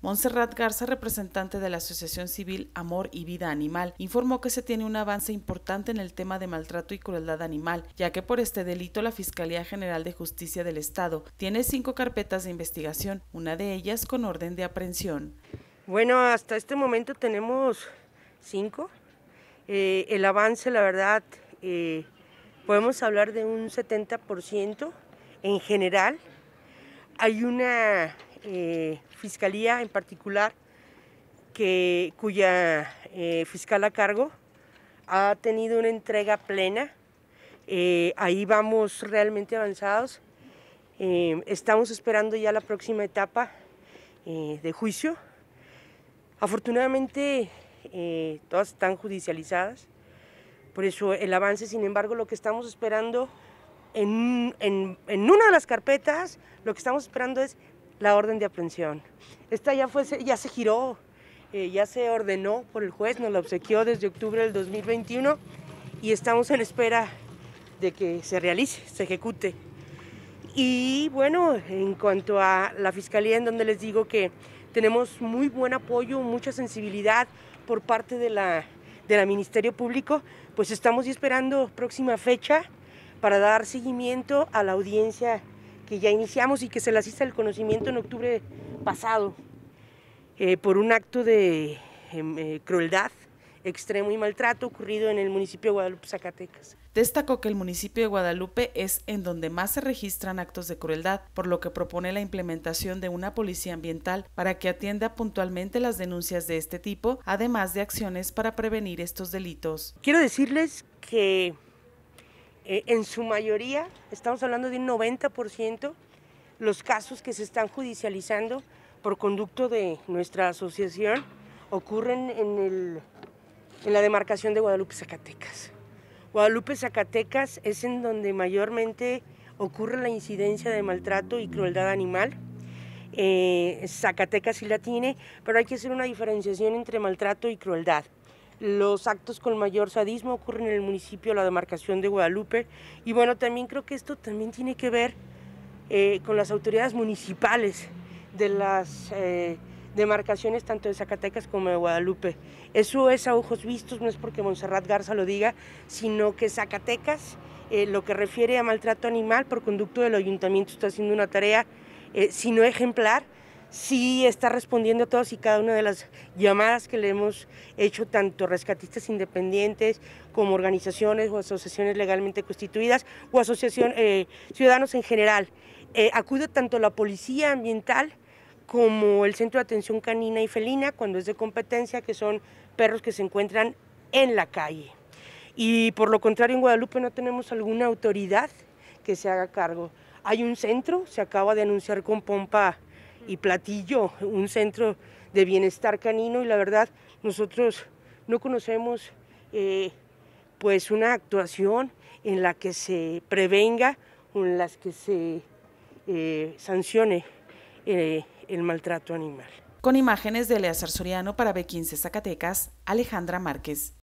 Montserrat Garza, representante de la Asociación Civil Amor y Vida Animal, informó que se tiene un avance importante en el tema de maltrato y crueldad animal, ya que por este delito la Fiscalía General de Justicia del Estado tiene cinco carpetas de investigación, una de ellas con orden de aprehensión. Bueno, hasta este momento tenemos cinco. Eh, el avance, la verdad, eh, podemos hablar de un 70% en general. Hay una eh, fiscalía en particular, que, cuya eh, fiscal a cargo ha tenido una entrega plena. Eh, ahí vamos realmente avanzados. estamos esperando ya la próxima etapa de juicio. Afortunadamente, todas están judicializadas. Por eso el avance, sin embargo, lo que estamos esperando en, una de las carpetas, lo que estamos esperando es la orden de aprehensión. Esta ya, fue, ya se giró, eh, ya se ordenó por el juez, nos la obsequió desde octubre del 2021 y estamos en espera de que se realice, se ejecute. Y bueno, en cuanto a la fiscalía, en donde les digo que tenemos muy buen apoyo, mucha sensibilidad por parte de la, Ministerio Público, pues estamos esperando próxima fecha para dar seguimiento a la audiencia que ya iniciamos y que se las hizo el conocimiento en octubre pasado eh, por un acto de em, eh, crueldad extremo y maltrato ocurrido en el municipio de Guadalupe, Zacatecas. Destacó que el municipio de Guadalupe es en donde más se registran actos de crueldad, por lo que propone la implementación de una policía ambiental para que atienda puntualmente las denuncias de este tipo, además de acciones para prevenir estos delitos. Quiero decirles que eh, en su mayoría, estamos hablando de un 90%, los casos que se están judicializando por conducto de nuestra asociación ocurren en, la demarcación de Guadalupe Zacatecas. Guadalupe Zacatecas es en donde mayormente ocurre la incidencia de maltrato y crueldad animal. Eh, Zacatecas sí la tiene, pero hay que hacer una diferenciación entre maltrato y crueldad. Los actos con mayor sadismo ocurren en el municipio, la demarcación de Guadalupe. Y bueno, también creo que esto también tiene que ver eh, con las autoridades municipales de las eh, demarcaciones tanto de Zacatecas como de Guadalupe. Eso es a ojos vistos, no es porque Monserrat Garza lo diga, sino que Zacatecas, eh, lo que refiere a maltrato animal por conducto del ayuntamiento, está haciendo una tarea, sino ejemplar, sí está respondiendo a todas y cada una de las llamadas que le hemos hecho tanto rescatistas independientes como organizaciones o asociaciones legalmente constituidas o eh, ciudadanos en general. Eh, acude tanto la policía ambiental como el centro de atención canina y felina cuando es de competencia, que son perros que se encuentran en la calle. Y por lo contrario en Guadalupe no tenemos alguna autoridad que se haga cargo. Hay un centro, se acaba de anunciar con pompa y Platillo, un centro de bienestar canino y la verdad nosotros no conocemos eh, pues una actuación en la que se prevenga o en las que se eh, sancione eh, el maltrato animal. Con imágenes de Eleazar Soriano para B15 Zacatecas, Alejandra Márquez.